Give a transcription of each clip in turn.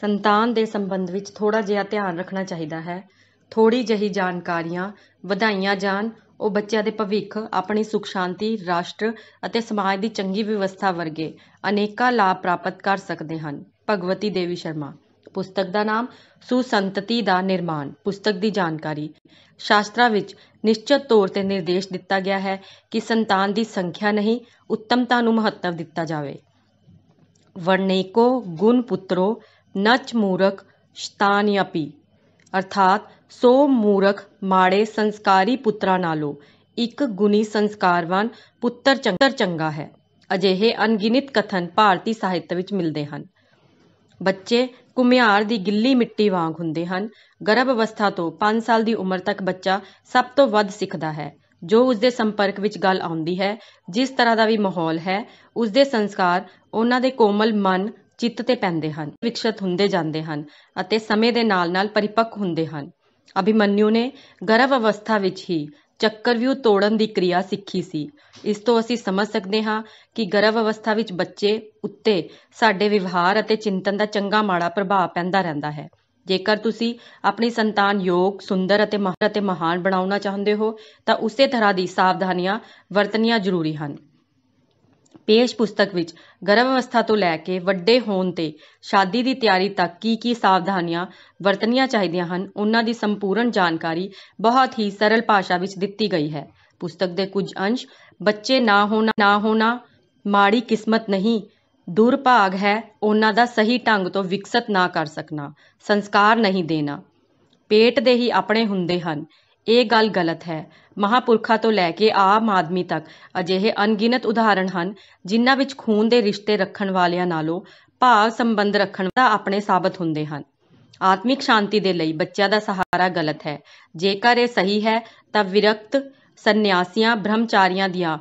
ਸੰਤਾਨ ਦੇ ਸੰਬੰਧ ਵਿੱਚ ਥੋੜਾ ਜਿਹਾ ਧਿਆਨ ਰੱਖਣਾ ਚਾਹੀਦਾ ਹੈ ਥੋੜੀ ਜਹੀ ਜਾਣਕਾਰੀਆਂ ਵਧਾਈਆਂ ਜਾਣ ਉਹ ਬੱਚਿਆਂ ਦੇ ਭਵਿੱਖ ਆਪਣੀ ਸੁਖ ਸ਼ਾਂਤੀ ਰਾਸ਼ਟਰ ਅਤੇ ਸਮਾਜ ਦੀ ਚੰਗੀ ਵਿਵਸਥਾ ਵਰਗੇ ਅਨੇਕਾਂ ਲਾਭ ਪ੍ਰਾਪਤ ਕਰ ਸਕਦੇ ਹਨ ਭਗਵਤੀ ਦੇਵੀ ਸ਼ਰਮਾ ਪੁਸਤਕ ਦਾ ਨਾਮ ਸੁਸੰਤਤੀ ਦਾ ਨਿਰਮਾਣ ਪੁਸਤਕ ਦੀ ਜਾਣਕਾਰੀ ਸ਼ਾਸਤਰਾ ਵਿੱਚ ਨਿਸ਼ਚਿਤ ਤੌਰ ਤੇ ਨਿਰਦੇਸ਼ ਦਿੱਤਾ ਗਿਆ ਹੈ ਕਿ ਸੰਤਾਨ ਦੀ ਸੰਖਿਆ ਨਹੀਂ ਉੱਤਮਤਾ ਨੂੰ ਮਹੱਤਵ ਦਿੱਤਾ ਜਾਵੇ ਕੋ ਗੁਣ ਪੁੱਤਰੋ ਨਚ ਮੂਰਖ ਸ਼ਤਾਨ ਯਪੀ ਅਰਥਾਤ ਸੋ ਮੂਰਖ ਮਾੜੇ ਸੰਸਕਾਰੀ ਪੁੱਤਰਾਂ ਨਾਲੋਂ ਇੱਕ ਗੁਣੀ ਸੰਸਕਾਰਵਾਨ ਪੁੱਤਰ ਚੰਗਾ ਹੈ ਅਜਿਹੇ ਅਣਗਿਣਤ ਕਥਨ ਭਾਰਤੀ ਸਾਹਿਤ ਵਿੱਚ ਮਿਲਦੇ ਹਨ ਬੱਚੇ ਕੁਮਿਆਰ ਦੀ ਗਿੱਲੀ ਮਿੱਟੀ ਵਾਂਗ ਹੁੰਦੇ ਹਨ ਗਰਭ ਅਵਸਥਾ ਤੋਂ 5 ਸਾਲ ਦੀ ਉਮਰ ਤੱਕ ਬੱਚਾ ਸਭ ਤੋਂ ਵੱਧ ਸਿੱਖਦਾ ਹੈ ਜੋ ਉਸ ਦੇ ਸੰਪਰਕ ਵਿੱਚ ਗੱਲ ਆਉਂਦੀ ਹੈ ਜਿਸ ਤਰ੍ਹਾਂ ਦਾ ਵੀ ਮਾਹੌਲ ਹੈ ਉਸ ਦੇ ਸੰਸਕਾਰ ਉਹਨਾਂ ਦੇ ਕੋਮਲ ਮਨ ਚਿੱਤ ਤੇ ਪੈਂਦੇ ਹਨ ਵਿਕਸਿਤ ਹੁੰਦੇ ਜਾਂਦੇ ਹਨ ਅਤੇ ਸਮੇਂ ਦੇ ਨਾਲ-ਨਾਲ ਪਰਿਪੱਕ ਹੁੰਦੇ ਹਨ ਅਭਿਮਨਿਊ ਨੇ ਗਰਭ ਅਵਸਥਾ ਵਿੱਚ ਹੀ ਚੱਕਰਵਿਊਹ ਤੋੜਨ ਦੀ ਕਿਰਿਆ ਸਿੱਖੀ ਸੀ ਇਸ ਤੋਂ ਅਸੀਂ ਸਮਝ ਸਕਦੇ ਹਾਂ ਕਿ ਗਰਭ ਅਵਸਥਾ ਵਿੱਚ ਬੱਚੇ ਉੱਤੇ ਸਾਡੇ ਵਿਵਹਾਰ ਅਤੇ ਚਿੰਤਨ ਦਾ ਚੰਗਾ ਮਾੜਾ ਪ੍ਰਭਾਵ ਪੈਂਦਾ ਰਹਿੰਦਾ ਹੈ ਜੇਕਰ ਤੁਸੀਂ ਆਪਣੀ ਸੰਤਾਨ ਯੋਗ ਸੁੰਦਰ ਅਤੇ ਮਹਾਨ ਅਤੇ ਮਹਾਨ ਬਣਾਉਣਾ ਚਾਹੁੰਦੇ ਹੋ ਤਾਂ ਉਸੇ ਤਰ੍ਹਾਂ ਦੀ ਸਾਵਧਾਨੀਆਂ ਵਰਤਣੀਆਂ ਜ਼ਰੂਰੀ ਹਨ ਪੇਸ਼ ਪੁਸਤਕ ਵਿੱਚ ਗਰਭ ਅਵਸਥਾ ਤੋਂ ਲੈ ਕੇ ਵੱਡੇ ਹੋਣ ਤੇ ਸ਼ਾਦੀ ਦੀ ਤਿਆਰੀ ਤੱਕ ਕੀ ਕੀ ਸਾਵਧਾਨੀਆਂ ਵਰਤਣੀਆਂ ਚਾਹੀਦੀਆਂ ਹਨ ਉਹਨਾਂ ਦੀ ਸੰਪੂਰਨ ਜਾਣਕਾਰੀ ਬਹੁਤ ਹੀ ਸਰਲ ਭਾਸ਼ਾ ਵਿੱਚ ਦਿੱਤੀ ਗਈ ਹੈ ਪੁਸਤਕ ਦੇ ਕੁਝ ਅੰਸ਼ ਬੱਚੇ ਨਾ ਹੋਣਾ ਨਾ ਹੋਣਾ ਮਾੜੀ ਕਿਸਮਤ ਨਹੀਂ ਦੁਰਭਾਗ ਹੈ ਉਹਨਾਂ ਦਾ ਸਹੀ ਢੰਗ ਤੋਂ ਵਿਕਸਤ ਨਾ ਕਰ ਸਕਣਾ ਸੰਸਕਾਰ ਨਹੀਂ ਦੇਣਾ ਪੇਟ ਦੇ ਹੀ ਆਪਣੇ ਹੁੰਦੇ ਹਨ ਇਹ ਗੱਲ ਗਲਤ ਹੈ ਮਹਾਪੁਰਖਾਂ ਤੋਂ ਲੈ ਕੇ ਆਮ ਆਦਮੀ ਤੱਕ ਅਜਿਹੇ ਅਣਗਿਣਤ ਉਦਾਹਰਣ ਹਨ ਜਿਨ੍ਹਾਂ ਵਿੱਚ ਖੂਨ ਦੇ ਰਿਸ਼ਤੇ ਰੱਖਣ ਵਾਲਿਆਂ ਨਾਲੋਂ ਭਾਵ ਸੰਬੰਧ ਰੱਖਣ ਦਾ ਆਪਣੇ ਸਾਬਤ ਹੁੰਦੇ ਹਨ ਆਤਮਿਕ ਸ਼ਾਂਤੀ ਦੇ ਲਈ ਬੱਚਿਆਂ ਦਾ ਸਹਾਰਾ ਗਲਤ ਹੈ ਜੇਕਰ ਇਹ ਸਹੀ ਹੈ ਤਾਂ ਵਿਰਕਤ ਸੰਨਿਆਸੀਆਂ ਬ੍ਰਹਮਚਾਰੀਆਂ ਦੀਆਂ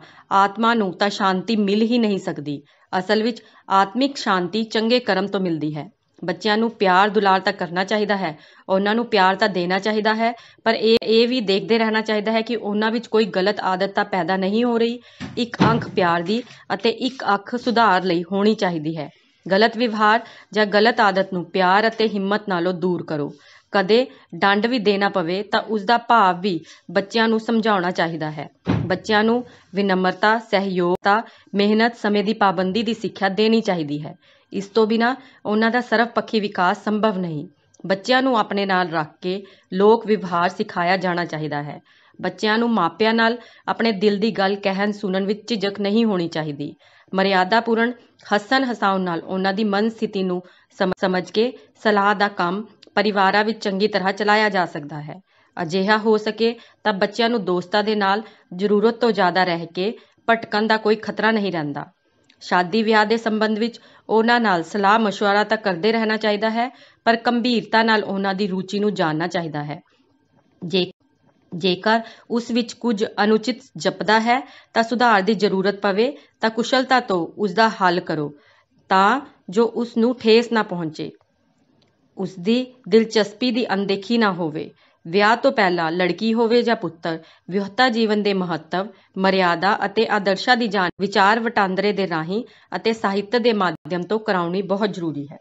ਆਤਮਾ ਨੂੰ ਤਾਂ ਸ਼ਾਂਤੀ ਮਿਲ ਹੀ ਨਹੀਂ ਸਕਦੀ ਅਸਲ ਵਿੱਚ ਆਤਮਿਕ ਸ਼ਾਂਤੀ ਚੰਗੇ ਕਰਮ ਤੋਂ ਮਿਲਦੀ ਹੈ ਬੱਚਿਆਂ ਨੂੰ ਪਿਆਰ ਦੁਲਾਰ ਤਾਂ ਕਰਨਾ ਚਾਹੀਦਾ ਹੈ ਉਹਨਾਂ ਨੂੰ ਪਿਆਰ ਤਾਂ ਦੇਣਾ ਚਾਹੀਦਾ ਹੈ ਪਰ ਇਹ ਇਹ ਵੀ ਦੇਖਦੇ ਰਹਿਣਾ ਚਾਹੀਦਾ ਹੈ ਕਿ ਉਹਨਾਂ ਵਿੱਚ ਕੋਈ ਗਲਤ ਆਦਤ ਤਾਂ ਪੈਦਾ ਨਹੀਂ ਹੋ ਰਹੀ ਇੱਕ ਅੱਖ ਪਿਆਰ ਦੀ ਅਤੇ ਇੱਕ ਅੱਖ ਸੁਧਾਰ ਲਈ ਹੋਣੀ ਚਾਹੀਦੀ ਹੈ ਗਲਤ ਵਿਵਹਾਰ ਜਾਂ ਗਲਤ ਆਦਤ ਨੂੰ ਪਿਆਰ ਅਤੇ ਹਿੰਮਤ ਨਾਲੋਂ ਦੂਰ ਕਰੋ ਕਦੇ ਡੰਡ ਵੀ ਦੇਣਾ ਪਵੇ ਤਾਂ ਉਸ ਦਾ ਭਾਵ ਵੀ ਬੱਚਿਆਂ ਨੂੰ ਸਮਝਾਉਣਾ ਚਾਹੀਦਾ ਹੈ ਬੱਚਿਆਂ ਨੂੰ ਵਿਨਮਰਤਾ ਸਹਿਯੋਗਤਾ ਮਿਹਨਤ ਸਮੇਂ ਦੀ ਪਾਬੰਦੀ ਦੀ ਸਿੱਖਿਆ ਦੇਣੀ ਚਾਹੀਦੀ ਹੈ ਇਸ ਤੋਂ ਬਿਨਾ ਉਹਨਾਂ ਦਾ ਸਰਵਪੱਖੀ ਵਿਕਾਸ ਸੰਭਵ ਨਹੀਂ ਬੱਚਿਆਂ ਨੂੰ ਆਪਣੇ ਨਾਲ ਰੱਖ ਕੇ ਲੋਕ ਵਿਵਹਾਰ ਸਿਖਾਇਆ ਜਾਣਾ ਚਾਹੀਦਾ ਹੈ ਬੱਚਿਆਂ ਨੂੰ ਮਾਪਿਆਂ ਨਾਲ ਆਪਣੇ ਦਿਲ ਦੀ ਗੱਲ ਕਹਿਣ ਸੁਣਨ ਵਿੱਚ ਝਿਜਕ ਨਹੀਂ ਹੋਣੀ ਚਾਹੀਦੀ ਮਰਿਆਦਾਪੂਰਨ ਹਸਨ ਹਸਾਉਣ ਨਾਲ ਉਹਨਾਂ ਦੀ ਮਨ ਸਥਿਤੀ ਨੂੰ ਸਮਝ ਕੇ ਸਲਾਹ ਦਾ ਕੰਮ ਪਰਿਵਾਰਾਂ ਵਿੱਚ ਚੰਗੀ ਤਰ੍ਹਾਂ ਚਲਾਇਆ ਜਾ ਸਕਦਾ ਹੈ ਅਜਿਹਾ ਹੋ ਸਕੇ ਤਾਂ ਬੱਚਿਆਂ ਨੂੰ ਦੋਸਤਾਂ ਦੇ ਨਾਲ ਜ਼ਰੂਰਤ ਤੋਂ ਜ਼ਿਆਦਾ ਰਹਿ ਕੇ ਭਟਕਣ ਦਾ ਕੋਈ ਖਤਰਾ ਨਹੀਂ ਰਹਿੰਦਾ ਸ਼ਾਦੀ ਵਿਆਹ ਦੇ ਸੰਬੰਧ ਵਿੱਚ ਉਹਨਾਂ ਨਾਲ ਸਲਾਹ مشورہ ਤਾਂ ਕਰਦੇ ਰਹਿਣਾ ਚਾਹੀਦਾ ਹੈ ਪਰ ਗੰਭੀਰਤਾ ਨਾਲ ਉਹਨਾਂ ਦੀ ਰੁਚੀ ਨੂੰ ਜਾਣਨਾ ਚਾਹੀਦਾ ਹੈ ਜੇ ਜੇਕਰ ਉਸ ਵਿੱਚ ਕੁਝ ਅਨੁਚਿਤ ਜਪਦਾ ਹੈ ਤਾਂ ਸੁਧਾਰ ਦੀ ਜ਼ਰੂਰਤ ਪਵੇ ਤਾਂ ਕੁਸ਼ਲਤਾ ਤੋਂ ਉਸ ਦਾ ਹੱਲ ਕਰੋ ਤਾਂ ਜੋ ਉਸ ਨੂੰ ਠੇਸ ਨਾ ਪਹੁੰਚੇ ਉਸ ਦੀ ਦਿਲਚਸਪੀ ਦੀ ਅਣਦੇਖੀ ਨਾ ਹੋਵੇ ਵਿਆਹ ਤੋਂ ਪਹਿਲਾਂ ਲੜਕੀ ਹੋਵੇ ਜਾਂ ਪੁੱਤਰ ਵਿਵਹਤਾ ਜੀਵਨ ਦੇ ਮਹੱਤਵ ਮਰਿਆਦਾ ਅਤੇ ਆਦਰਸ਼ਾਂ ਦੀ ਜਾਣ ਵਿਚਾਰ ਵਟਾਂਦਰੇ ਦੇ ਰਾਹੀਂ ਅਤੇ ਸਾਹਿਤ ਦੇ ਮਾਧਿਅਮ ਤੋਂ ਕਰਾਉਣੀ ਬਹੁਤ ਜ਼ਰੂਰੀ ਹੈ